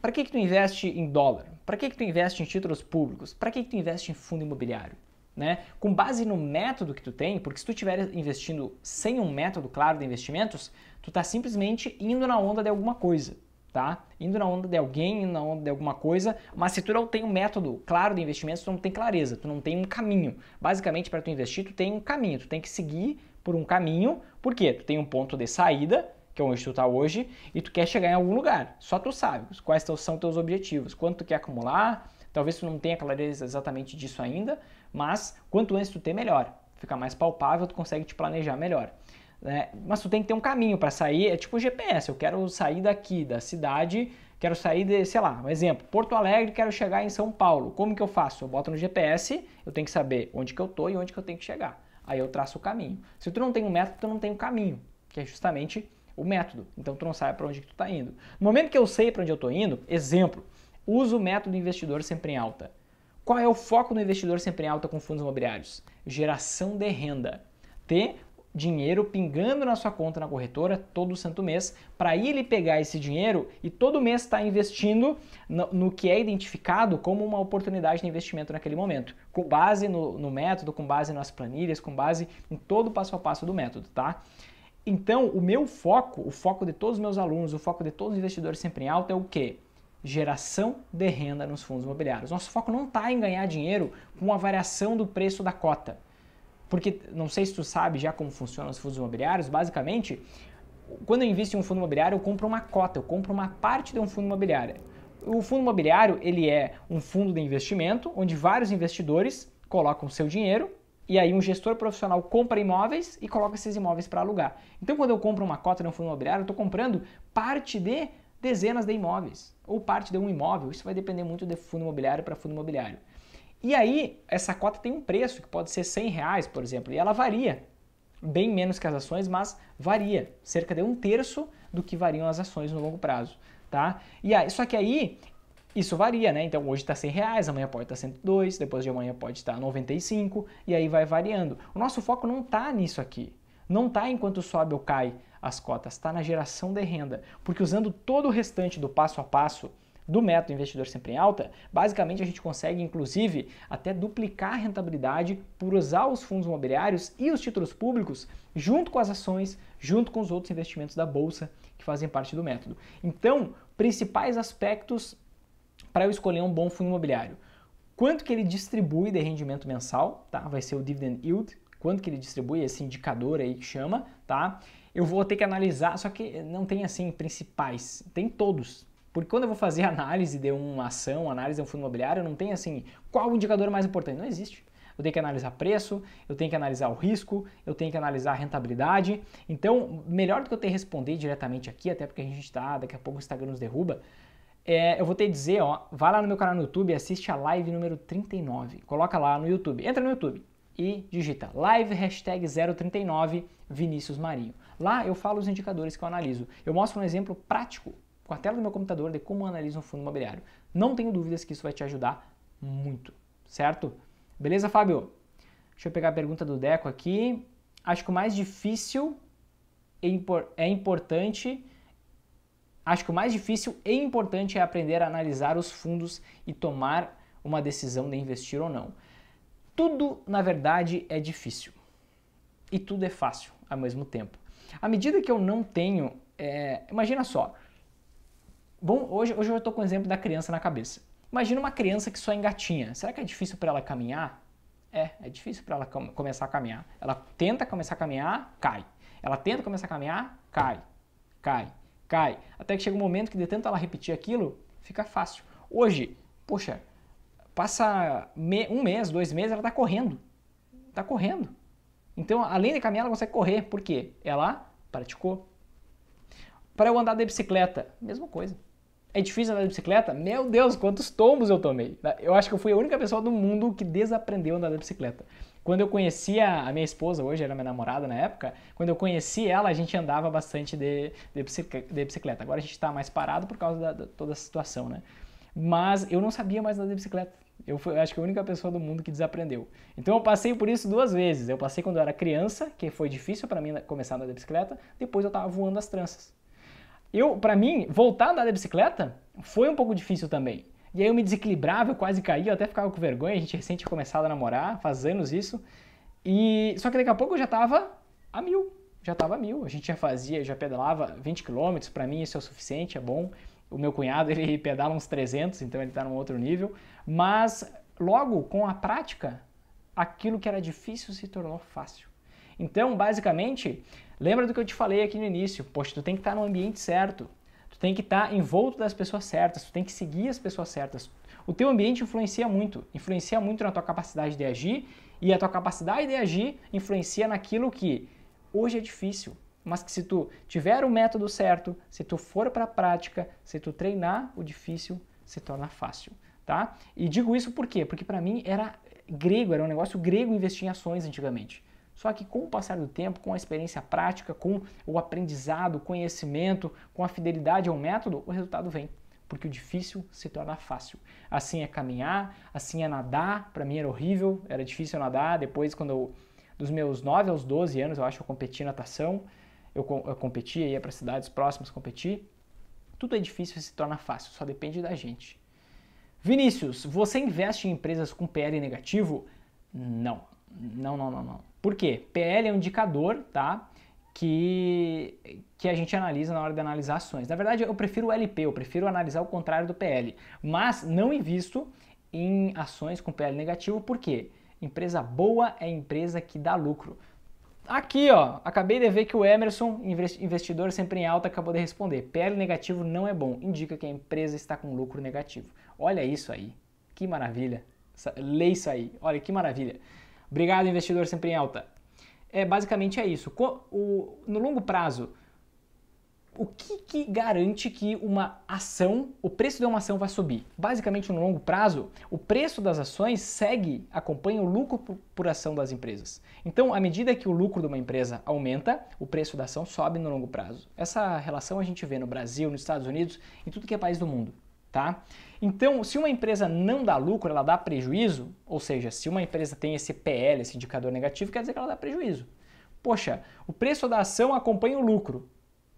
Para que que tu investe em dólar? Para que que tu investe em títulos públicos? Para que que tu investe em fundo imobiliário? Né? Com base no método que tu tem, porque se tu estiver investindo sem um método claro de investimentos, tu está simplesmente indo na onda de alguma coisa tá? Indo na onda de alguém, na onda de alguma coisa, mas se tu não tem um método claro de investimento, tu não tem clareza, tu não tem um caminho. Basicamente, para tu investir, tu tem um caminho, tu tem que seguir por um caminho, porque tu tem um ponto de saída, que é onde tu está hoje, e tu quer chegar em algum lugar. Só tu sabe quais são teus objetivos, quanto tu quer acumular, talvez tu não tenha clareza exatamente disso ainda, mas quanto antes tu ter, melhor. Fica mais palpável, tu consegue te planejar melhor. Né? Mas tu tem que ter um caminho para sair, é tipo GPS, eu quero sair daqui, da cidade, quero sair de, sei lá, um exemplo, Porto Alegre, quero chegar em São Paulo. Como que eu faço? Eu boto no GPS, eu tenho que saber onde que eu tô e onde que eu tenho que chegar. Aí eu traço o caminho. Se tu não tem um método, tu não tem um caminho, que é justamente o método. Então tu não sabe para onde que tu está indo. No momento que eu sei para onde eu estou indo, exemplo, uso o método investidor sempre em alta. Qual é o foco do investidor sempre em alta com fundos imobiliários? Geração de renda. Ter dinheiro pingando na sua conta na corretora todo santo mês, para ele pegar esse dinheiro e todo mês estar tá investindo no, no, que é identificado como uma oportunidade de investimento naquele momento, com base no, no método, com base nas planilhas, com base em todo o passo a passo do método, tá? Então, o meu foco, o foco de todos os meus alunos, o foco de todos os investidores sempre em alta é o quê? Geração de renda nos fundos imobiliários. Nosso foco não está em ganhar dinheiro com a variação do preço da cota. Porque não sei se tu sabe já como funcionam os fundos imobiliários, basicamente, quando eu invisto em um fundo imobiliário, eu compro uma cota, eu compro uma parte de um fundo imobiliário. O fundo imobiliário, ele é um fundo de investimento onde vários investidores colocam seu dinheiro e aí um gestor profissional compra imóveis e coloca esses imóveis para alugar. Então, quando eu compro uma cota de um fundo imobiliário, eu estou comprando parte de dezenas de imóveis ou parte de um imóvel. Isso vai depender muito de fundo imobiliário para fundo imobiliário. E aí, essa cota tem um preço, que pode ser 100 reais, por exemplo, e ela varia. Bem menos que as ações, mas varia. Cerca de um terço do que variam as ações no longo prazo. Tá? E aí, só que aí isso varia, né? Então hoje está 100 reais, amanhã pode estar tá 102, depois de amanhã pode estar tá 95 e aí vai variando. O nosso foco não está nisso aqui. Não está enquanto sobe ou cai as cotas, está na geração de renda. Porque usando todo o restante do passo a passo do método investidor sempre em alta, basicamente a gente consegue inclusive até duplicar a rentabilidade por usar os fundos imobiliários e os títulos públicos junto com as ações, junto com os outros investimentos da bolsa que fazem parte do método. Então, principais aspectos para eu escolher um bom fundo imobiliário. Quanto que ele distribui de rendimento mensal, tá? Vai ser o dividend yield, quanto que ele distribui, esse indicador aí que chama, tá? Eu vou ter que analisar, só que não tem assim principais, tem todos, porque quando eu vou fazer análise de uma ação, análise de um fundo imobiliário, não tem assim, qual o indicador mais importante? Não existe. Eu tenho que analisar preço, eu tenho que analisar o risco, eu tenho que analisar a rentabilidade. Então, melhor do que eu ter responder diretamente aqui, até porque a gente está, daqui a pouco o Instagram nos derruba, é, eu vou ter que dizer, ó, vai lá no meu canal no YouTube e assiste a live número 39. Coloca lá no YouTube, entra no YouTube e digita live hashtag 039 Vinícius Marinho. Lá eu falo os indicadores que eu analiso. Eu mostro um exemplo prático com a tela do meu computador de como analiso um fundo imobiliário. Não tenho dúvidas que isso vai te ajudar muito, certo? Beleza, Fábio? Deixa eu pegar a pergunta do Deco aqui. Acho que o mais difícil é importante. Acho que o mais difícil e importante é aprender a analisar os fundos e tomar uma decisão de investir ou não. Tudo, na verdade, é difícil. E tudo é fácil ao mesmo tempo. À medida que eu não tenho. É... imagina só, Bom, hoje, hoje eu estou com o exemplo da criança na cabeça. Imagina uma criança que só engatinha. Será que é difícil para ela caminhar? É, é difícil para ela com começar a caminhar. Ela tenta começar a caminhar, cai. Ela tenta começar a caminhar, cai, cai, cai. Até que chega um momento que de tanto ela repetir aquilo, fica fácil. Hoje, poxa, passa me um mês, dois meses, ela está correndo. Está correndo. Então, além de caminhar, ela consegue correr. Por quê? Ela praticou. Para eu andar de bicicleta, mesma coisa. É difícil andar de bicicleta? Meu Deus, quantos tombos eu tomei. Eu acho que eu fui a única pessoa do mundo que desaprendeu a andar de bicicleta. Quando eu conhecia a minha esposa, hoje era minha namorada na época, quando eu conheci ela, a gente andava bastante de, de bicicleta. Agora a gente está mais parado por causa da, da, toda a situação, né? Mas eu não sabia mais andar de bicicleta. Eu, fui, eu acho que a única pessoa do mundo que desaprendeu. Então eu passei por isso duas vezes. Eu passei quando eu era criança, que foi difícil para mim começar a andar de bicicleta. Depois eu estava voando as tranças eu, para mim, voltar a andar de bicicleta foi um pouco difícil também. E aí eu me desequilibrava, eu quase caía, eu até ficava com vergonha. A gente recente começado a namorar, faz anos isso. E só que daqui a pouco eu já tava a mil, já tava a mil. A gente já fazia, já pedalava 20 km, para mim isso é o suficiente, é bom. O meu cunhado, ele pedala uns 300, então ele tá num outro nível, mas logo com a prática, aquilo que era difícil se tornou fácil. Então, basicamente, lembra do que eu te falei aqui no início, poxa, tu tem que estar no ambiente certo, tu tem que estar envolto das pessoas certas, tu tem que seguir as pessoas certas. O teu ambiente influencia muito, influencia muito na tua capacidade de agir e a tua capacidade de agir influencia naquilo que hoje é difícil, mas que se tu tiver o método certo, se tu for para a prática, se tu treinar, o difícil se torna fácil, tá? E digo isso por quê? Porque para mim era grego, era um negócio grego investir em ações antigamente. Só que com o passar do tempo, com a experiência prática, com o aprendizado, conhecimento, com a fidelidade ao método, o resultado vem. Porque o difícil se torna fácil. Assim é caminhar, assim é nadar. Para mim era horrível, era difícil nadar. Depois, quando eu, dos meus 9 aos 12 anos, eu acho que eu competi natação. Eu, eu competia, ia para cidades próximas competir. Tudo é difícil e se torna fácil, só depende da gente. Vinícius, você investe em empresas com PL negativo? Não. Não, não, não, não. Por quê? PL é um indicador, tá? Que, que a gente analisa na hora de analisar ações. Na verdade, eu prefiro o LP, eu prefiro analisar o contrário do PL. Mas não invisto em ações com PL negativo, por quê? Empresa boa é empresa que dá lucro. Aqui, ó, acabei de ver que o Emerson, investidor sempre em alta, acabou de responder. PL negativo não é bom, indica que a empresa está com lucro negativo. Olha isso aí, que maravilha. Lê isso aí, olha que maravilha. Obrigado, investidor sempre em alta. É, basicamente é isso. O, no longo prazo, o que, que, garante que uma ação, o preço de uma ação vai subir? Basicamente, no longo prazo, o preço das ações segue, acompanha o lucro por ação das empresas. Então, à medida que o lucro de uma empresa aumenta, o preço da ação sobe no longo prazo. Essa relação a gente vê no Brasil, nos Estados Unidos, em tudo que é país do mundo tá? Então, se uma empresa não dá lucro, ela dá prejuízo, ou seja, se uma empresa tem esse PL, esse indicador negativo, quer dizer que ela dá prejuízo. Poxa, o preço da ação acompanha o lucro.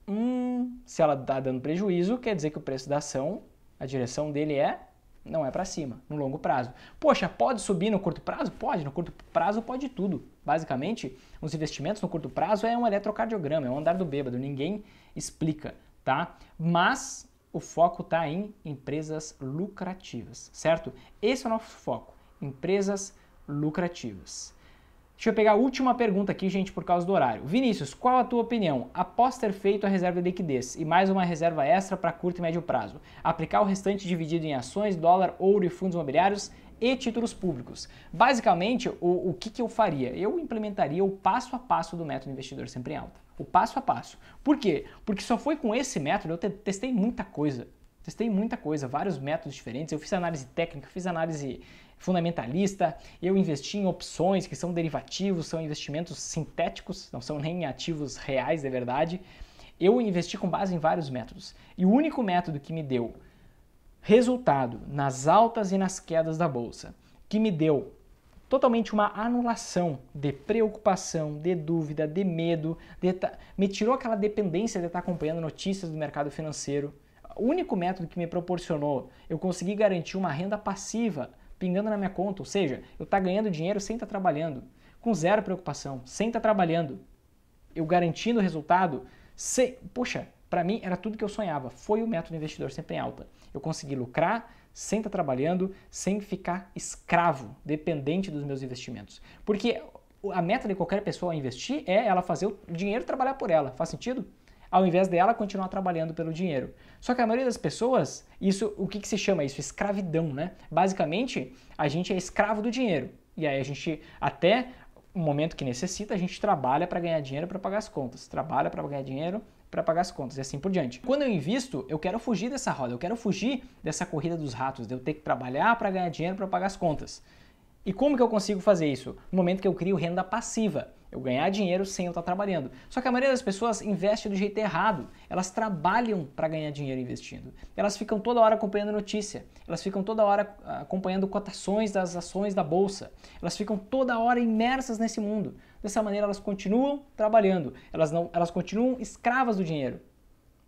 Hum, se ela está dando prejuízo, quer dizer que o preço da ação, a direção dele é não é para cima, no longo prazo. Poxa, pode subir no curto prazo? Pode, no curto prazo pode tudo. Basicamente, os investimentos no curto prazo é um eletrocardiograma, é um andar do bêbado, ninguém explica, tá? Mas o foco está em empresas lucrativas, certo? Esse é o nosso foco, empresas lucrativas. Deixa eu pegar a última pergunta aqui, gente, por causa do horário. Vinícius, qual a tua opinião? Após ter feito a reserva de liquidez e mais uma reserva extra para curto e médio prazo, aplicar o restante dividido em ações, dólar, ouro e fundos imobiliários e títulos públicos. Basicamente, o, o que, que eu faria? Eu implementaria o passo a passo do método investidor sempre em alta o passo a passo. Por quê? Porque só foi com esse método, eu te testei muita coisa. Testei muita coisa, vários métodos diferentes. Eu fiz análise técnica, fiz análise fundamentalista, eu investi em opções que são derivativos, são investimentos sintéticos, não são nem ativos reais, de verdade. Eu investi com base em vários métodos. E o único método que me deu resultado nas altas e nas quedas da bolsa, que me deu totalmente uma anulação de preocupação, de dúvida, de medo, de ta... Tá, me tirou aquela dependência de estar acompanhando notícias do mercado financeiro. O único método que me proporcionou eu conseguir garantir uma renda passiva pingando na minha conta, ou seja, eu estar tá ganhando dinheiro sem estar tá trabalhando, com zero preocupação, sem estar tá trabalhando, eu garantindo o resultado, sem... poxa, para mim era tudo que eu sonhava, foi o método investidor sempre em alta. Eu consegui lucrar, sem estar tá trabalhando, sem ficar escravo, dependente dos meus investimentos. Porque a meta de qualquer pessoa investir é ela fazer o dinheiro trabalhar por ela. Faz sentido? Ao invés dela continuar trabalhando pelo dinheiro. Só que a maioria das pessoas, isso, o que, que se chama isso? Escravidão, né? Basicamente, a gente é escravo do dinheiro. E aí a gente até o momento que necessita, a gente trabalha para ganhar dinheiro para pagar as contas, trabalha para ganhar dinheiro para pagar as contas e assim por diante. Quando eu invisto, eu quero fugir dessa roda, eu quero fugir dessa corrida dos ratos, de eu ter que trabalhar para ganhar dinheiro para pagar as contas. E como que eu consigo fazer isso? No momento que eu crio renda passiva, eu ganhar dinheiro sem eu estar trabalhando. Só que a maioria das pessoas investe do jeito errado. Elas trabalham para ganhar dinheiro investindo. Elas ficam toda hora acompanhando notícia. Elas ficam toda hora ah, acompanhando cotações das ações da bolsa. Elas ficam toda hora imersas nesse mundo. Dessa maneira, elas continuam trabalhando, elas, não, elas continuam escravas do dinheiro.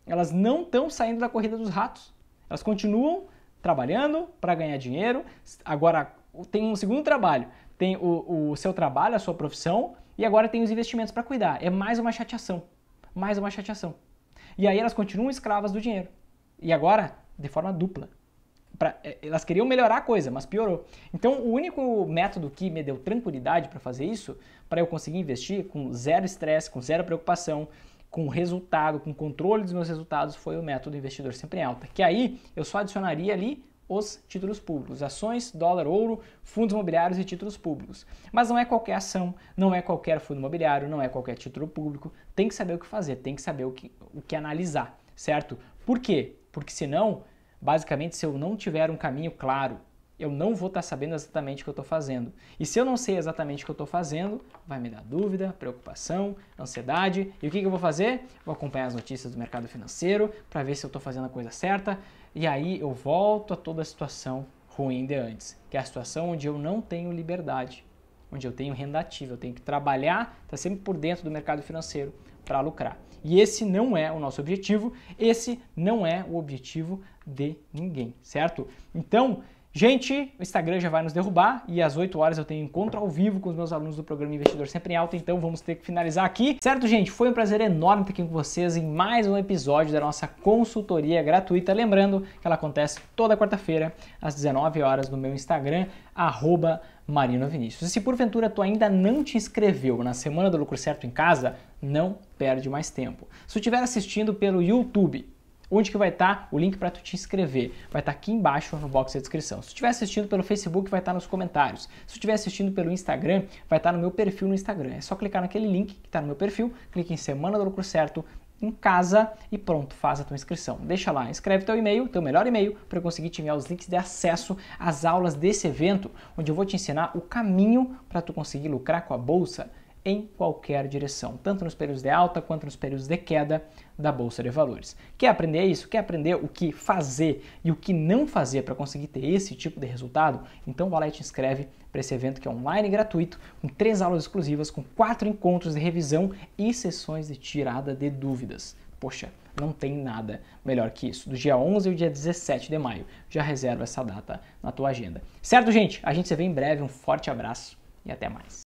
Elas não estão saindo da corrida dos ratos. Elas continuam trabalhando para ganhar dinheiro. Agora, tem um segundo trabalho: tem o, o seu trabalho, a sua profissão, e agora tem os investimentos para cuidar. É mais uma chateação. Mais uma chateação. E aí elas continuam escravas do dinheiro. E agora, de forma dupla. Pra, eh, elas queriam melhorar a coisa, mas piorou. Então, o único método que me deu tranquilidade para fazer isso, para eu conseguir investir com zero estresse, com zero preocupação, com resultado, com controle dos meus resultados, foi o método investidor sempre em alta. Que aí eu só adicionaria ali os títulos públicos, ações, dólar, ouro, fundos imobiliários e títulos públicos. Mas não é qualquer ação, não é qualquer fundo imobiliário, não é qualquer título público. Tem que saber o que fazer, tem que saber o que, o que analisar, certo? Por quê? Porque senão Basicamente, se eu não tiver um caminho claro, eu não vou estar tá sabendo exatamente o que eu estou fazendo. E se eu não sei exatamente o que eu estou fazendo, vai me dar dúvida, preocupação, ansiedade. E o que, que eu vou fazer? Vou acompanhar as notícias do mercado financeiro para ver se eu estou fazendo a coisa certa. E aí eu volto a toda a situação ruim de antes, que é a situação onde eu não tenho liberdade, onde eu tenho renda ativa, eu tenho que trabalhar, estar tá sempre por dentro do mercado financeiro para lucrar. E esse não é o nosso objetivo, esse não é o objetivo de ninguém, certo? Então, Gente, o Instagram já vai nos derrubar e às 8 horas eu tenho encontro ao vivo com os meus alunos do programa Investidor Sempre em Alta, então vamos ter que finalizar aqui. Certo, gente? Foi um prazer enorme estar aqui com vocês em mais um episódio da nossa consultoria gratuita. Lembrando que ela acontece toda quarta-feira às 19 horas no meu Instagram, arroba Marino Vinícius. E se porventura tu ainda não te inscreveu na Semana do Lucro Certo em Casa, não perde mais tempo. Se estiver assistindo pelo YouTube, Onde que vai estar tá o link para tu te inscrever? Vai estar tá aqui embaixo no box da descrição. Se tu estiver assistindo pelo Facebook, vai estar tá nos comentários. Se tu estiver assistindo pelo Instagram, vai estar tá no meu perfil no Instagram. É só clicar naquele link que está no meu perfil, clica em Semana do Lucro Certo, em casa e pronto, faz a tua inscrição. Deixa lá, escreve teu e-mail, teu melhor e-mail, para eu conseguir te enviar os links de acesso às aulas desse evento, onde eu vou te ensinar o caminho para tu conseguir lucrar com a bolsa em qualquer direção, tanto nos períodos de alta quanto nos períodos de queda da bolsa de valores. Quer aprender isso? Quer aprender o que fazer e o que não fazer para conseguir ter esse tipo de resultado? Então vai lá e te inscreve para esse evento que é online gratuito, com três aulas exclusivas, com quatro encontros de revisão e sessões de tirada de dúvidas. Poxa, não tem nada melhor que isso. Do dia 11 ao dia 17 de maio. Já reserva essa data na tua agenda. Certo, gente? A gente se vê em breve. Um forte abraço e até mais.